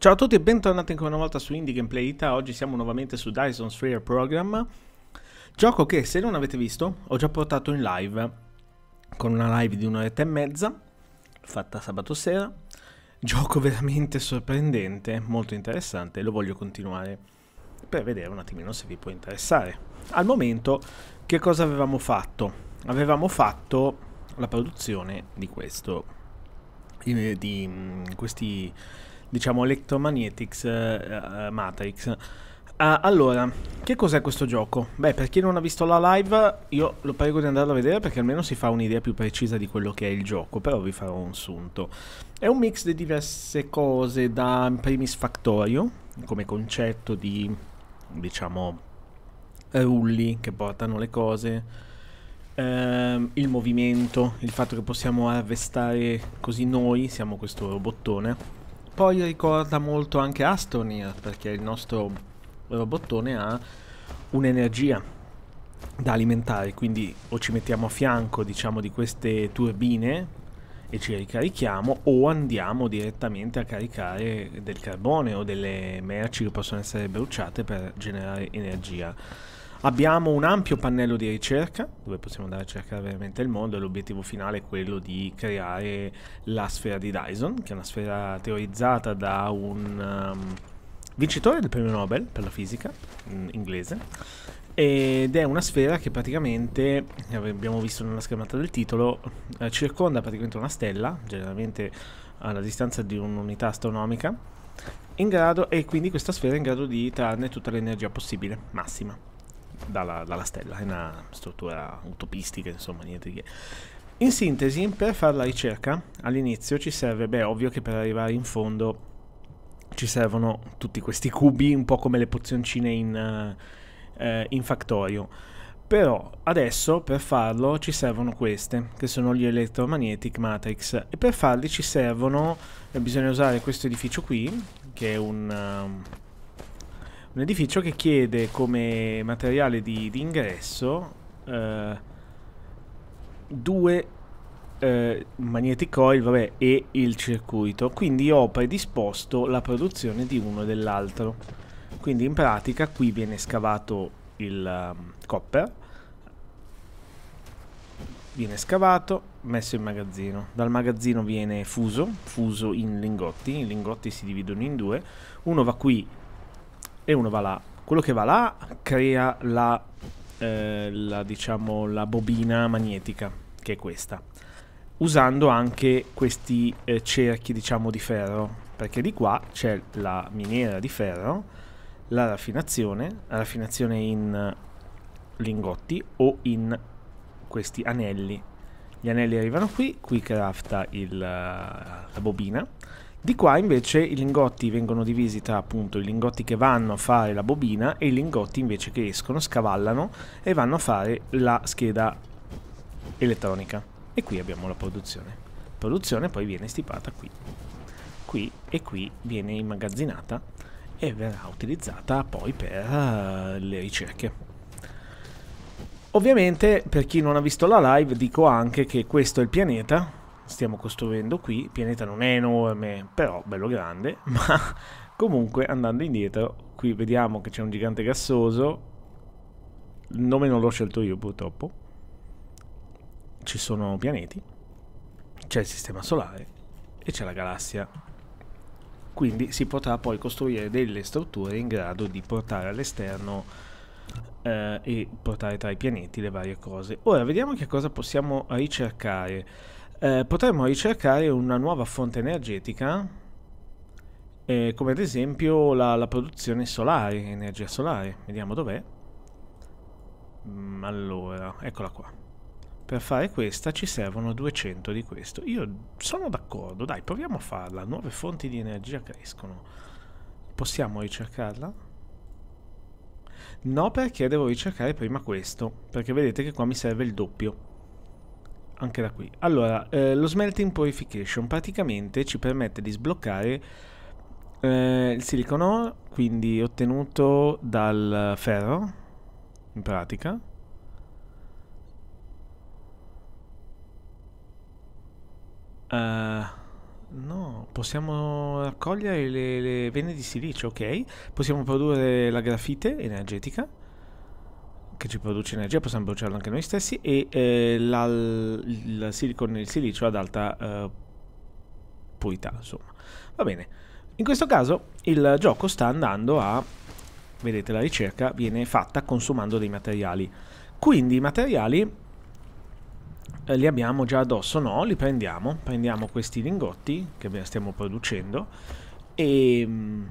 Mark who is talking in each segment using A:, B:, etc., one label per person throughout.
A: Ciao a tutti e bentornati ancora una volta su Indie Gameplay Ita. Oggi siamo nuovamente su Dyson Sphere Program, gioco che se non avete visto ho già portato in live con una live di un'oretta e mezza fatta sabato sera. Gioco veramente sorprendente, molto interessante, lo voglio continuare per vedere un attimino se vi può interessare. Al momento che cosa avevamo fatto? Avevamo fatto la produzione di questo di, di mm, questi diciamo Electromagnetics uh, Matrix. Uh, allora, che cos'è questo gioco? Beh, per chi non ha visto la live, io lo prego di andarlo a vedere perché almeno si fa un'idea più precisa di quello che è il gioco, però vi farò un sunto. È un mix di diverse cose, da in primis Factorio, come concetto di, diciamo, rulli che portano le cose, ehm, il movimento, il fatto che possiamo arrestare così noi, siamo questo robottone, poi ricorda molto anche Astonir perché il nostro robottone ha un'energia da alimentare quindi o ci mettiamo a fianco diciamo di queste turbine e ci ricarichiamo o andiamo direttamente a caricare del carbone o delle merci che possono essere bruciate per generare energia Abbiamo un ampio pannello di ricerca dove possiamo andare a cercare veramente il mondo e l'obiettivo finale è quello di creare la sfera di Dyson, che è una sfera teorizzata da un um, vincitore del premio Nobel per la fisica in mm, inglese ed è una sfera che praticamente, abbiamo visto nella schermata del titolo, eh, circonda praticamente una stella, generalmente alla distanza di un'unità astronomica, in grado, e quindi questa sfera è in grado di trarne tutta l'energia possibile, massima dalla, dalla stella, è una struttura utopistica, insomma, niente di che. In sintesi, per fare la ricerca, all'inizio ci serve, beh, ovvio che per arrivare in fondo ci servono tutti questi cubi, un po' come le pozioncine in, eh, eh in Factorio. Però adesso per farlo ci servono queste, che sono gli Electromagnetic Matrix, e per farli ci servono, eh, bisogna usare questo edificio qui, che è un... Uh, un edificio che chiede come materiale di, di ingresso eh, due eh, magnetic coil vabbè, e il circuito. Quindi ho predisposto la produzione di uno e dell'altro. Quindi in pratica qui viene scavato il um, copper viene scavato, messo in magazzino. Dal magazzino viene fuso, fuso in lingotti, i lingotti si dividono in due. Uno va qui e uno va là. Quello che va là crea la, eh, la, diciamo, la bobina magnetica, che è questa. Usando anche questi eh, cerchi, diciamo, di ferro. Perché di qua c'è la miniera di ferro, la raffinazione, la raffinazione in lingotti o in questi anelli gli anelli arrivano qui, qui crafta il, eh, la bobina. Di qua invece i lingotti vengono divisi tra appunto i lingotti che vanno a fare la bobina e i lingotti invece che escono, scavallano e vanno a fare la scheda elettronica. E qui abbiamo la produzione. La produzione poi viene stipata qui. Qui e qui viene immagazzinata e verrà utilizzata poi per uh, le ricerche. Ovviamente per chi non ha visto la live dico anche che questo è il pianeta, stiamo costruendo qui, il pianeta non è enorme, però bello grande, ma comunque andando indietro, qui vediamo che c'è un gigante gassoso, il nome non l'ho scelto io purtroppo, ci sono pianeti, c'è il sistema solare e c'è la galassia. Quindi si potrà poi costruire delle strutture in grado di portare all'esterno eh, e portare tra i pianeti le varie cose. Ora vediamo che cosa possiamo ricercare. Eh, potremmo ricercare una nuova fonte energetica, eh, come ad esempio la, la, produzione solare, energia solare. Vediamo dov'è. Mm, allora, eccola qua. Per fare questa ci servono 200 di questo. Io sono d'accordo, dai, proviamo a farla. Nuove fonti di energia crescono. Possiamo ricercarla? No, perché devo ricercare prima questo. Perché vedete che qua mi serve il doppio. Anche da qui. Allora, eh, lo Smelting Purification praticamente ci permette di sbloccare eh, il silicon ore, quindi ottenuto dal ferro, in pratica. Ehm... Uh, No, possiamo raccogliere le, le vene di silicio, ok. Possiamo produrre la grafite energetica che ci produce energia, possiamo bruciarla anche noi stessi e eh, la, il silicone il silicio ad alta eh, purità, insomma. Va bene. In questo caso il gioco sta andando a vedete la ricerca viene fatta consumando dei materiali. Quindi i materiali eh, li abbiamo già addosso, no, li prendiamo, prendiamo questi lingotti che stiamo producendo e, mm,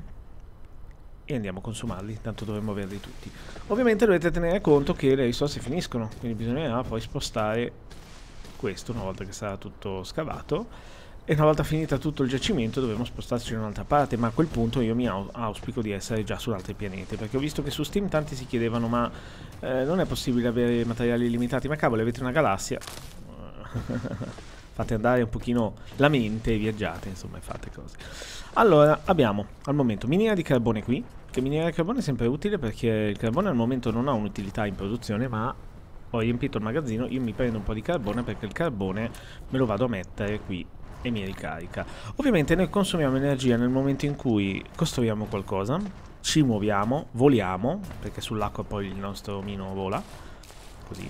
A: e andiamo a consumarli, tanto dovremmo averli tutti. Ovviamente dovete tenere conto che le risorse finiscono, quindi bisognerà poi spostare questo una volta che sarà tutto scavato e una volta finita tutto il giacimento dovremo spostarci in un'altra parte, ma a quel punto io mi auspico di essere già su altri pianeti, perché ho visto che su Steam tanti si chiedevano ma eh, non è possibile avere materiali limitati, ma cavolo avete una galassia, fate andare un pochino la mente e viaggiate, insomma, e fate cose. Allora, abbiamo al momento miniera di carbone qui, che miniera di carbone è sempre utile perché il carbone al momento non ha un'utilità in produzione, ma ho riempito il magazzino, io mi prendo un po' di carbone perché il carbone me lo vado a mettere qui e mi ricarica. Ovviamente noi consumiamo energia nel momento in cui costruiamo qualcosa, ci muoviamo, voliamo, perché sull'acqua poi il nostro omino vola, così.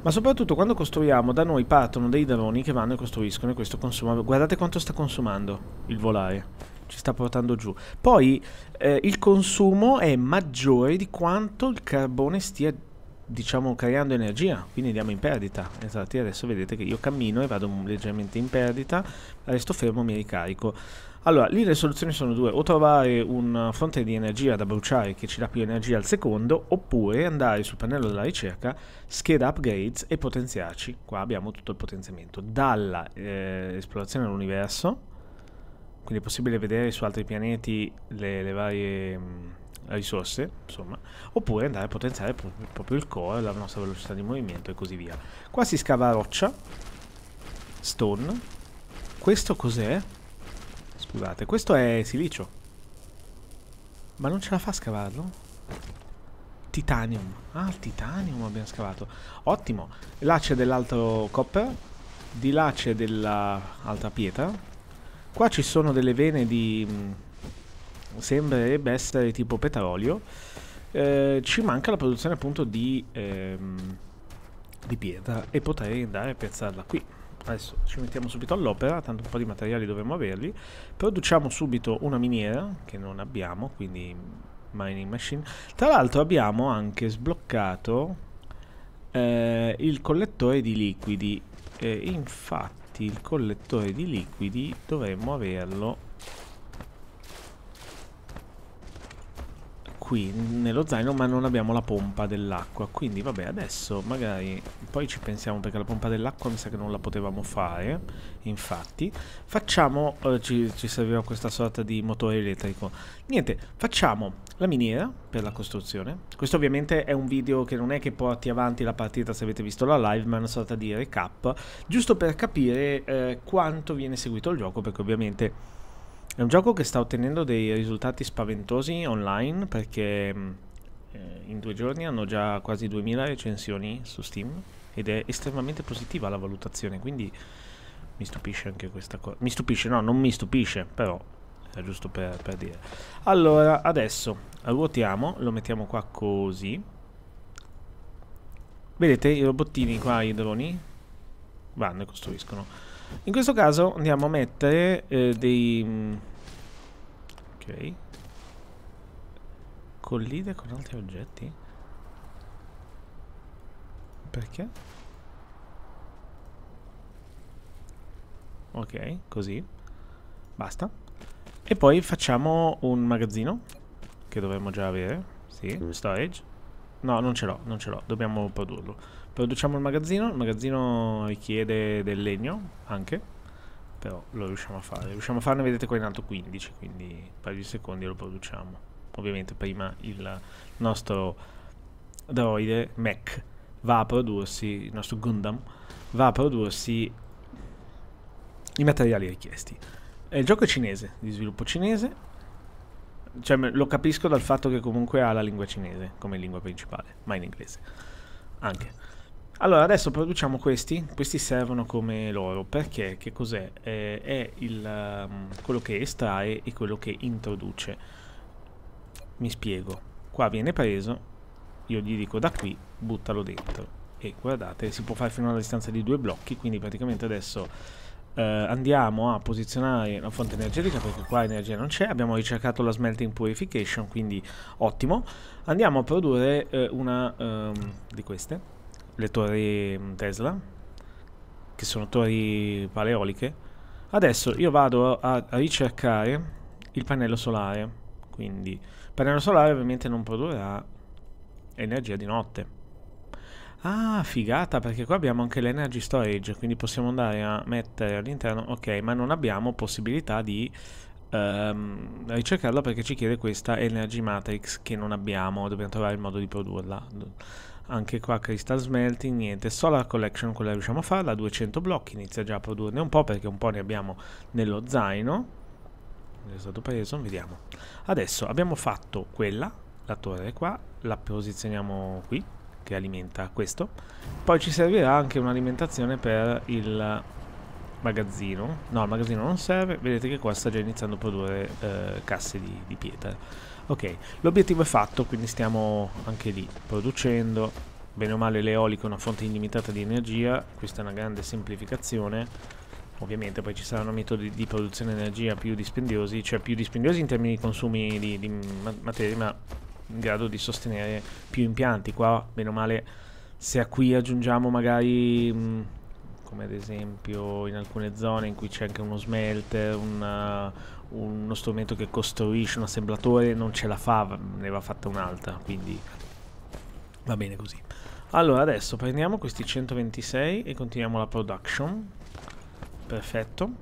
A: Ma soprattutto quando costruiamo, da noi partono dei droni che vanno e costruiscono e questo consuma... Guardate quanto sta consumando il volare ci sta portando giù. Poi eh, il consumo è maggiore di quanto il carbone stia diciamo creando energia quindi andiamo in perdita esatto adesso vedete che io cammino e vado leggermente in perdita resto fermo mi ricarico allora lì le soluzioni sono due o trovare una fonte di energia da bruciare che ci dà più energia al secondo oppure andare sul pannello della ricerca scheda upgrades e potenziarci qua abbiamo tutto il potenziamento dalla eh, esplorazione dell'universo quindi è possibile vedere su altri pianeti le, le varie mh, mm, risorse, insomma, oppure andare a potenziare proprio il core, la nostra velocità di movimento e così via. Qua si scava roccia, stone, questo cos'è? Scusate, questo è silicio. Ma non ce la fa a scavarlo? Titanium. Ah, il titanium abbiamo scavato. Ottimo. Là c'è dell'altro copper, di là c'è dell'altra pietra. Qua ci sono delle vene di sembrerebbe essere tipo petrolio. Eh, ci manca la produzione appunto di, ehm, di pietra e potrei andare a piazzarla qui. Adesso ci mettiamo subito all'opera, tanto un po' di materiali dovremmo averli. Produciamo subito una miniera che non abbiamo, quindi mining machine. Tra l'altro abbiamo anche sbloccato eh, il collettore di liquidi. Eh, infatti il collettore di liquidi dovremmo averlo qui nello zaino ma non abbiamo la pompa dell'acqua quindi vabbè adesso magari poi ci pensiamo perché la pompa dell'acqua mi sa che non la potevamo fare infatti facciamo eh, ci, ci serviva questa sorta di motore elettrico niente facciamo la miniera per la costruzione questo ovviamente è un video che non è che porti avanti la partita se avete visto la live ma è una sorta di recap giusto per capire eh, quanto viene seguito il gioco perché ovviamente è un gioco che sta ottenendo dei risultati spaventosi online perché mm, eh, in due giorni hanno già quasi 2000 recensioni su Steam ed è estremamente positiva la valutazione, quindi mi stupisce anche questa cosa. Mi stupisce, no, non mi stupisce, però è giusto per, per dire. Allora, adesso ruotiamo, lo mettiamo qua così. Vedete i robottini qua, i droni? Vanno e costruiscono. In questo caso andiamo a mettere eh, dei... Mm, ok. Collide con altri oggetti? Perché? Ok, così. Basta. E poi facciamo un magazzino, che dovremmo già avere. Sì, mm. storage. No, non ce l'ho, non ce l'ho. Dobbiamo produrlo. Produciamo il magazzino, il magazzino richiede del legno anche, però lo riusciamo a fare. Riusciamo a farne, vedete qua in alto 15, quindi un paio di secondi lo produciamo. Ovviamente prima il nostro droide mech va a prodursi, il nostro Gundam, va a prodursi i materiali richiesti. Il gioco è cinese, di sviluppo cinese, cioè, lo capisco dal fatto che comunque ha la lingua cinese come lingua principale, ma in inglese anche. Allora, adesso produciamo questi. Questi servono come loro. Perché? Che cos'è? Eh, è il, um, quello che estrae e quello che introduce. Mi spiego. Qua viene preso, io gli dico da qui, buttalo dentro. E guardate, si può fare fino alla distanza di due blocchi, quindi praticamente adesso... Uh, andiamo a posizionare la fonte energetica perché qua energia non c'è abbiamo ricercato la smelting purification quindi ottimo andiamo a produrre uh, una um, di queste le torri mm, Tesla, che sono torri paleoliche. Adesso io vado a, ricercare il pannello solare, quindi il pannello solare ovviamente non produrrà energia di notte. Ah, figata, perché qua abbiamo anche l'energy storage, quindi possiamo andare a mettere all'interno... Ok, ma non abbiamo possibilità di um, ricercarla perché ci chiede questa energy matrix che non abbiamo, dobbiamo trovare il modo di produrla anche qua Crystal Smelting, niente, Solar Collection quella riusciamo a farla, 200 blocchi, inizia già a produrne un po' perché un po' ne abbiamo nello zaino, è stato preso, vediamo. Adesso abbiamo fatto quella, la torre qua, la posizioniamo qui, che alimenta questo, poi ci servirà anche un'alimentazione per il magazzino, no il magazzino non serve, vedete che qua sta già iniziando a produrre eh, casse di, di pietra. Ok, l'obiettivo è fatto, quindi stiamo anche lì producendo, bene o male l'eolico è una fonte illimitata di energia, questa è una grande semplificazione, ovviamente poi ci saranno metodi di produzione di energia più dispendiosi, cioè più dispendiosi in termini di consumi di, di materie, ma in grado di sostenere più impianti, qua bene o male se a qui aggiungiamo magari... Mh, come ad esempio in alcune zone in cui c'è anche uno smelter, una, uno strumento che costruisce un assemblatore non ce la fa, ne va fatta un'altra, quindi va bene così. Allora adesso prendiamo questi 126 e continuiamo la production, perfetto,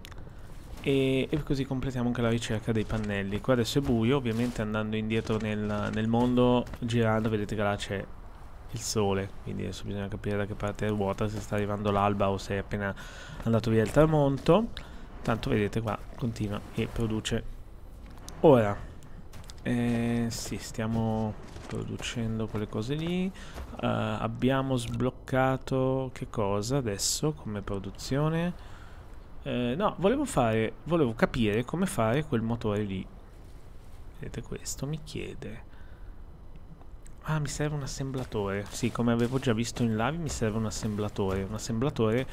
A: e, e, così completiamo anche la ricerca dei pannelli. Qua adesso è buio, ovviamente andando indietro nel, nel mondo, girando vedete che là c'è il sole quindi adesso bisogna capire da che parte è ruota se sta arrivando l'alba o se è appena andato via il tramonto tanto vedete qua continua e produce ora eh, sì stiamo producendo quelle cose lì uh, abbiamo sbloccato che cosa adesso come produzione eh, no volevo fare volevo capire come fare quel motore lì vedete questo mi chiede Ah, mi serve un assemblatore. Sì, come avevo già visto in live, mi serve un assemblatore. Un assemblatore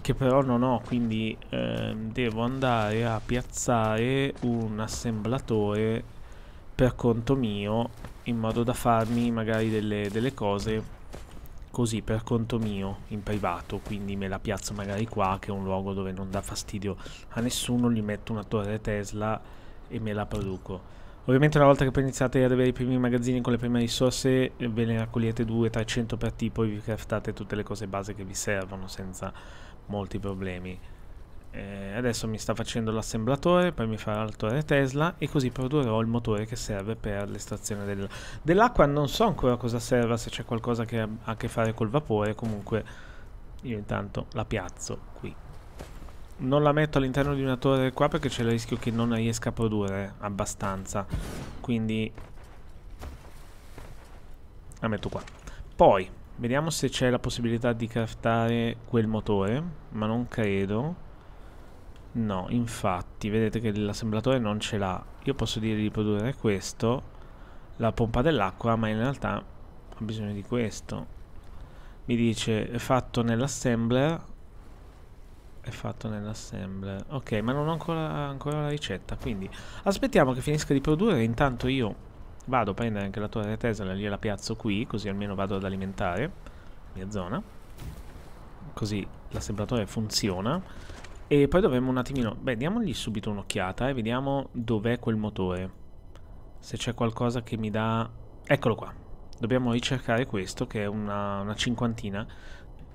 A: che però non ho, quindi ehm, devo andare a piazzare un assemblatore per conto mio, in modo da farmi magari delle, delle cose così per conto mio in privato quindi me la piazzo magari qua che è un luogo dove non dà fastidio a nessuno gli metto una torre Tesla e me la produco Ovviamente una volta che poi iniziate ad avere i primi magazzini con le prime risorse ve ne raccogliete 200-300 per tipo e vi craftate tutte le cose base che vi servono senza molti problemi. Eh, adesso mi sta facendo l'assemblatore, poi mi farà il torre Tesla e così produrrò il motore che serve per l'estrazione del, dell'acqua. Non so ancora cosa serva, se c'è qualcosa che ha a che fare col vapore, comunque io intanto la piazzo qui non la metto all'interno di una torre qua perché c'è il rischio che non riesca a produrre abbastanza. Quindi la metto qua. Poi, vediamo se c'è la possibilità di craftare quel motore, ma non credo. No, infatti, vedete che l'assemblatore non ce l'ha. Io posso dire di produrre questo, la pompa dell'acqua, ma in realtà ho bisogno di questo. Mi dice, fatto nell'assembler, è fatto nell'assembler ok ma non ho ancora, ancora, la ricetta quindi aspettiamo che finisca di produrre intanto io vado a prendere anche la torre Tesla e gliela piazzo qui così almeno vado ad alimentare la mia zona così l'assemblatore funziona e poi dovremmo un attimino beh diamogli subito un'occhiata e eh, vediamo dov'è quel motore se c'è qualcosa che mi dà eccolo qua dobbiamo ricercare questo che è una, una cinquantina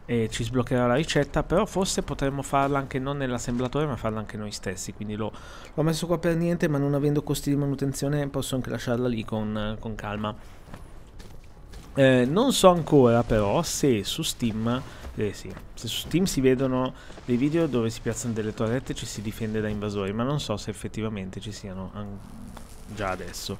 A: e ci sbloccherà la ricetta però forse potremmo farla anche non nell'assemblatore ma farla anche noi stessi quindi l'ho, messo qua per niente ma non avendo costi di manutenzione posso anche lasciarla lì con, con calma eh, non so ancora però se su Steam eh sì, se su Steam si vedono dei video dove si piazzano delle torrette e ci si difende da invasori ma non so se effettivamente ci siano già adesso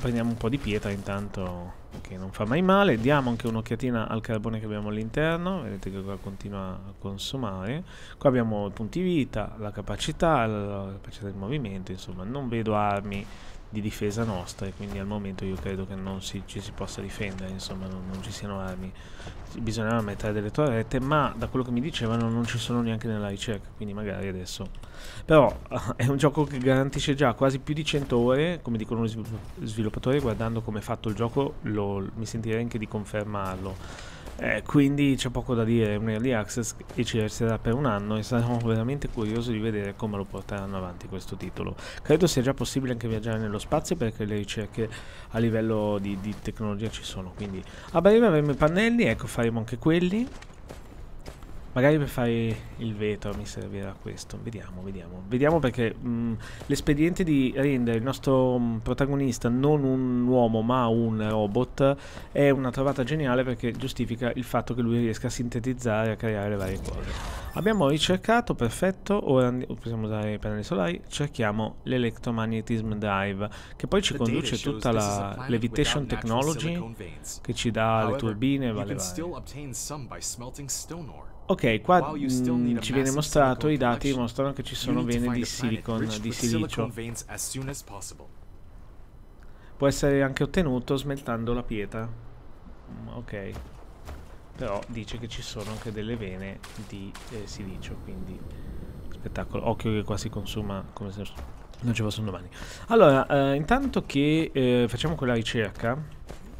A: Prendiamo un po' di pietra intanto che non fa mai male. Diamo anche un'occhiatina al carbone che abbiamo all'interno. Vedete che qua continua a consumare. Qua abbiamo i punti vita, la capacità, la capacità di movimento. Insomma, non vedo armi di difesa nostra e quindi al momento io credo che non si, ci si possa difendere, insomma non, non ci siano armi. Bisognava mettere delle torrette, ma da quello che mi dicevano non ci sono neanche nella ricerca, quindi magari adesso. Però è un gioco che garantisce già quasi più di 100 ore, come dicono gli sviluppatori, guardando come è fatto il gioco lo, mi sentirei anche di confermarlo eh, quindi c'è poco da dire, un early access e ci resterà per un anno e saremo veramente curiosi di vedere come lo porteranno avanti questo titolo. Credo sia già possibile anche viaggiare nello spazio perché le ricerche a livello di, di tecnologia ci sono, quindi a breve avremo i pannelli, ecco faremo anche quelli. Magari per fare il vetro mi servirà questo. Vediamo, vediamo. Vediamo perché mm, l'espediente di rendere il nostro mm, protagonista non un uomo ma un robot è una trovata geniale perché giustifica il fatto che lui riesca a sintetizzare e a creare le varie cose. Abbiamo ricercato, perfetto. Ora possiamo usare i pannelli solari. Cerchiamo l'electromagnetism drive che poi ci conduce tutta la levitation technology che ci dà le turbine e varie varie. Ok, qua mh, mm, ci viene mostrato, i dati mostrano che ci sono vene di silicon, di silicio. Può essere anche ottenuto smeltando la pietra. Mm, ok. Però dice che ci sono anche delle vene di eh, silicio, quindi spettacolo. Occhio che qua si consuma come se non ci fosse un domani. Allora, eh, intanto che eh, facciamo quella ricerca,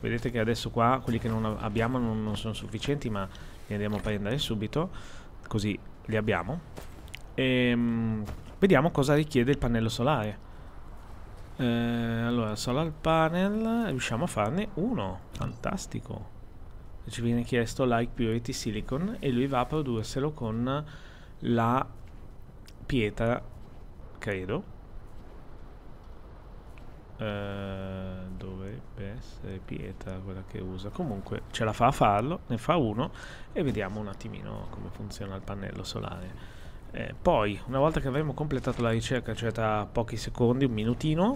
A: vedete che adesso qua quelli che non abbiamo non, non sono sufficienti, ma li andiamo a prendere subito, così li abbiamo. E ehm, vediamo cosa richiede il pannello solare. Eh, allora, solar panel, riusciamo a farne uno, fantastico. Ci viene chiesto like purity silicon e lui va a produrselo con la pietra, credo. Uh, eh, dovrebbe essere pietra quella che usa comunque ce la fa a farlo ne fa uno e vediamo un attimino come funziona il pannello solare eh, poi una volta che avremo completato la ricerca cioè tra pochi secondi un minutino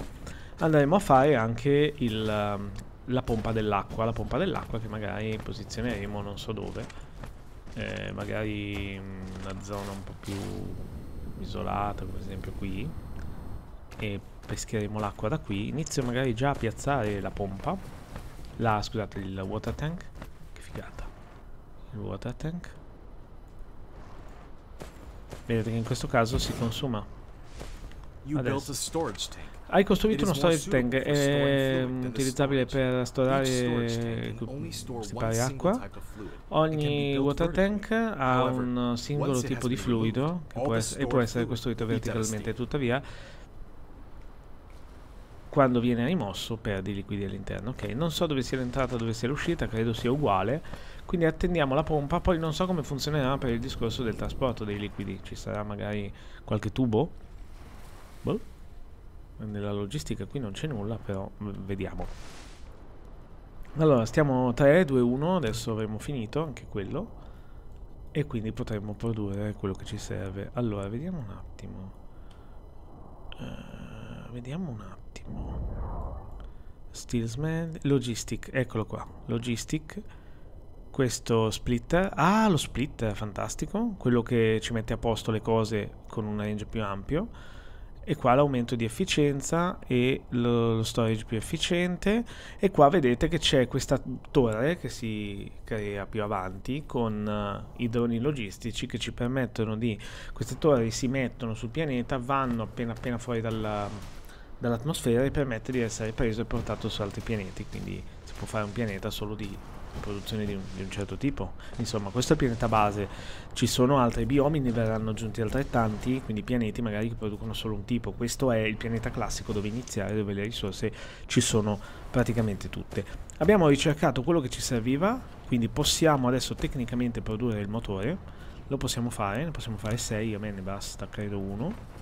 A: andremo a fare anche il, ehm, la pompa dell'acqua la pompa dell'acqua che magari posizioneremo non so dove eh, magari in una zona un po' più isolata per esempio qui e pescheremo l'acqua da qui. Inizio magari già a piazzare la pompa, la, scusate, il water tank, che figata, il water tank. Vedete che in questo caso si consuma. Adesso. Hai costruito uno eh, storage tank, è utilizzabile per storare spare acqua. Ogni water tank ha un singolo tipo di fluido può essere, e può essere costruito verticalmente, tuttavia quando viene rimosso perdi liquidi all'interno. Ok, non so dove sia l'entrata dove sia l'uscita, credo sia uguale. Quindi attendiamo la pompa, poi non so come funzionerà per il discorso del trasporto dei liquidi. Ci sarà magari qualche tubo? Boh. Nella logistica qui non c'è nulla, però vediamo. Allora, stiamo 3, 2, 1, adesso avremo finito anche quello. E quindi potremo produrre quello che ci serve. Allora, vediamo un attimo. Uh, vediamo un attimo Steelsman, Logistic, eccolo qua, Logistic, questo splitter, ah lo splitter, fantastico, quello che ci mette a posto le cose con un range più ampio, e qua l'aumento di efficienza e lo, lo, storage più efficiente e qua vedete che c'è questa torre che si crea più avanti con uh, i droni logistici che ci permettono di queste torri si mettono sul pianeta vanno appena appena fuori dalla, dall'atmosfera e permette di essere preso e portato su altri pianeti, quindi si può fare un pianeta solo di produzione di un, di un certo tipo. Insomma, questo è il pianeta base, ci sono altri biomi, ne verranno aggiunti altrettanti, quindi pianeti magari che producono solo un tipo. Questo è il pianeta classico dove iniziare, dove le risorse ci sono praticamente tutte. Abbiamo ricercato quello che ci serviva, quindi possiamo adesso tecnicamente produrre il motore, lo possiamo fare, ne possiamo fare 6, a me ne basta credo uno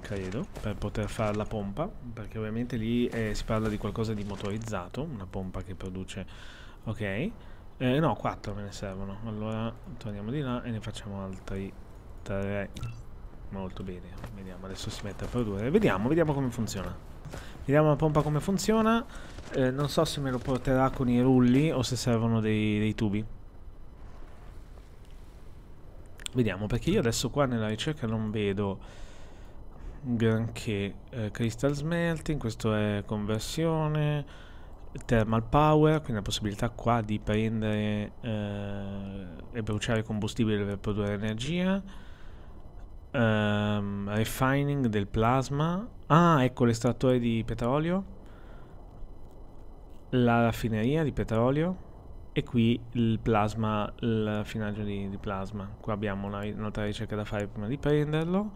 A: credo, per poter fare la pompa, perché ovviamente lì eh, si parla di qualcosa di motorizzato, una pompa che produce... ok, eh, no, 4 me ne servono, allora torniamo di là e ne facciamo altri 3, molto bene, vediamo, adesso si mette a produrre, vediamo, vediamo come funziona, vediamo la pompa come funziona, eh, non so se me lo porterà con i rulli o se servono dei, dei tubi. Vediamo, perché io adesso qua nella ricerca non vedo granché eh, crystal smelting questo è conversione thermal power quindi la possibilità qua di prendere eh, e bruciare combustibile per produrre energia um, refining del plasma ah ecco l'estrattore di petrolio la raffineria di petrolio e qui il plasma, il raffinaggio di, di plasma. Qua abbiamo un'altra ricerca da fare prima di prenderlo.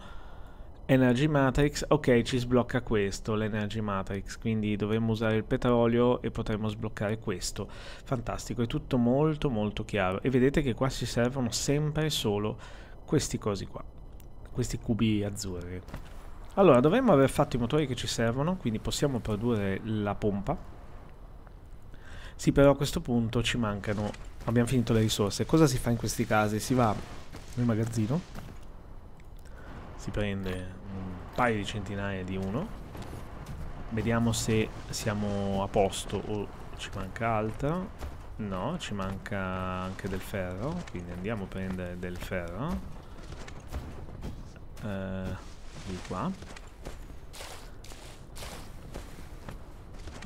A: Energy Matrix, ok ci sblocca questo, l'Energy Matrix, quindi dovremmo usare il petrolio e potremmo sbloccare questo. Fantastico, è tutto molto molto chiaro e vedete che qua ci servono sempre solo questi cosi qua, questi cubi azzurri. Allora, dovremmo aver fatto i motori che ci servono, quindi possiamo produrre la pompa. Sì, però a questo punto ci mancano, abbiamo finito le risorse. Cosa si fa in questi casi? Si va nel magazzino si prende un paio di centinaia di uno vediamo se siamo a posto o ci manca altro no ci manca anche del ferro quindi andiamo a prendere del ferro eh, di qua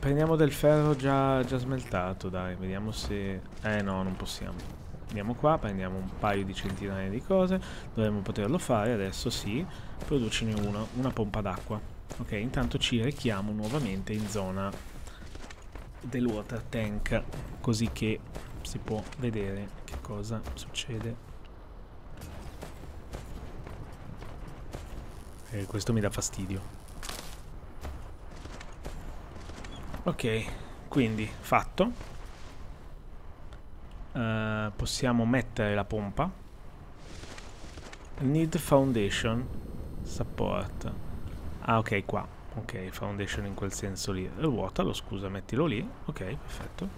A: prendiamo del ferro già, già smeltato dai vediamo se eh no non possiamo Andiamo qua, prendiamo un paio di centinaia di cose. Dovremmo poterlo fare adesso, sì. Producene uno, una pompa d'acqua. Ok, intanto ci rechiamo nuovamente in zona del water tank, così che si può vedere che cosa succede. E eh, questo mi dà fastidio. Ok, quindi fatto. Eh, possiamo mettere la pompa. Need foundation support. Ah, ok, qua. Ok, foundation in quel senso lì. Eh, ruotalo, scusa, mettilo lì. Ok, perfetto.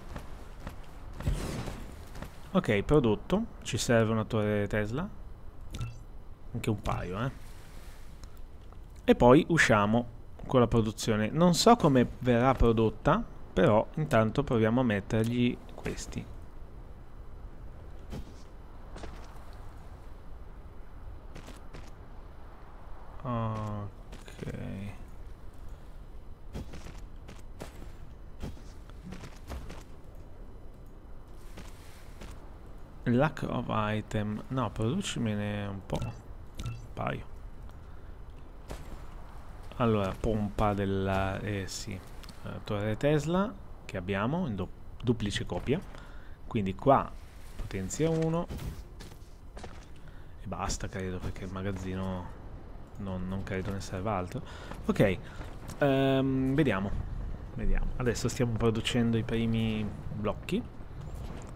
A: Ok, prodotto. Ci serve una torre Tesla. Anche un paio, eh. E poi usciamo con la produzione. Non so come verrà prodotta, però intanto proviamo a mettergli questi. Lack of item. No, producimene un po'. Un paio. Allora, pompa della... Eh sì. Eh, torre Tesla che abbiamo in duplice copia. Quindi qua potenzia 1. E basta, credo, perché il magazzino non, non credo ne serva altro. Ok, um, vediamo. Vediamo. Adesso stiamo producendo i primi blocchi.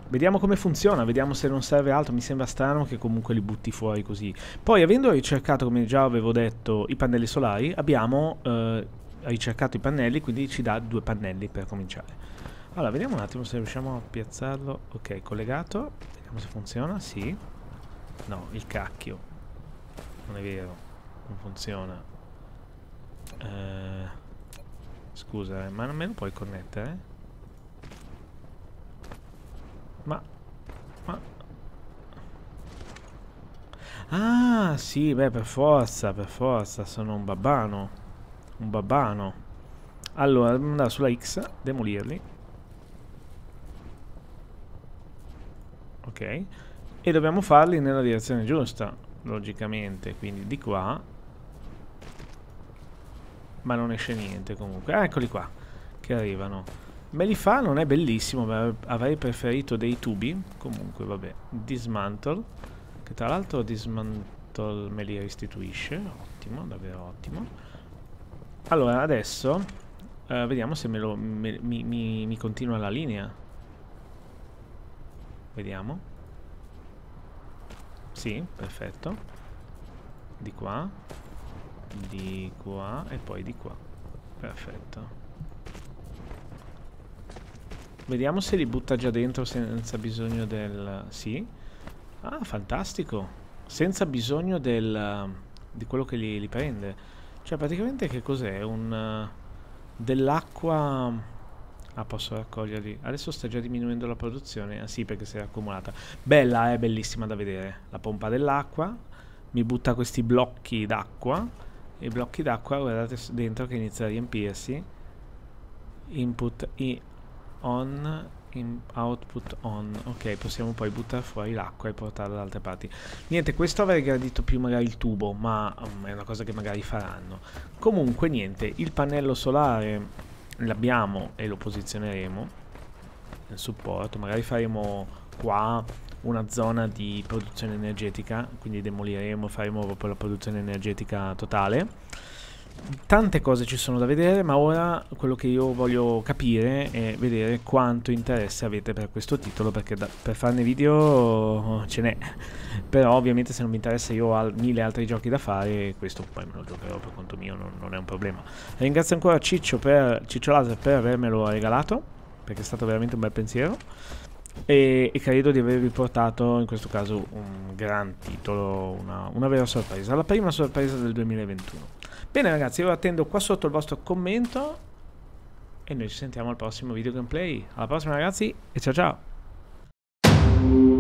A: Vediamo come funziona, vediamo se non serve altro, mi sembra strano che comunque li butti fuori così. Poi avendo ricercato, come già avevo detto, i pannelli solari, abbiamo eh, ricercato i pannelli, quindi ci dà due pannelli per cominciare. Allora, vediamo un attimo se riusciamo a piazzarlo. Ok, collegato, vediamo se funziona, sì. No, il cacchio. Non è vero, non funziona. Eh, scusa, eh, ma non me lo puoi connettere? Ma... ma... Ah, sì, beh, per forza, per forza, sono un babbano. Un babbano. Allora, andare sulla X, demolirli. Ok. E dobbiamo farli nella direzione giusta, logicamente. Quindi di qua. Ma non esce niente comunque. Ah, eccoli qua, che arrivano. Me li fa, non è bellissimo, ma avrei preferito dei tubi. Comunque, vabbè. Dismantle, che tra l'altro dismantle me li restituisce. Ottimo, davvero ottimo. Allora, adesso uh, vediamo se me lo, me, mi, mi, mi continua la linea. Vediamo. Sì, perfetto. Di qua. Di qua e poi di qua. Perfetto. Vediamo se li butta già dentro senza bisogno del... Sì. Ah, fantastico. Senza bisogno del... di quello che li, li prende. Cioè, praticamente che cos'è? Un... dell'acqua... Ah, posso raccoglierli. Adesso sta già diminuendo la produzione. Ah sì, perché si è accumulata. Bella, è eh? bellissima da vedere. La pompa dell'acqua. Mi butta questi blocchi d'acqua. E i blocchi d'acqua, guardate dentro che inizia a riempirsi. Input I on output on ok possiamo poi buttare fuori l'acqua e portarla da altre parti niente questo avrei gradito più magari il tubo ma um, è una cosa che magari faranno comunque niente il pannello solare l'abbiamo e lo posizioneremo nel supporto magari faremo qua una zona di produzione energetica quindi demoliremo faremo proprio la produzione energetica totale tante cose ci sono da vedere, ma ora quello che io voglio capire è vedere quanto interesse avete per questo titolo, perché da, per farne video ce n'è. Però ovviamente se non mi interessa io ho mille altri giochi da fare, questo poi me lo giocherò per conto mio, non, non è un problema. Ringrazio ancora Ciccio, per, Ciccio Laser per avermelo regalato, perché è stato veramente un bel pensiero. E, e, credo di avervi portato in questo caso un gran titolo, una, una vera sorpresa, la prima sorpresa del 2021. Bene ragazzi, io attendo qua sotto il vostro commento e noi ci sentiamo al prossimo video gameplay. Alla prossima ragazzi e ciao ciao!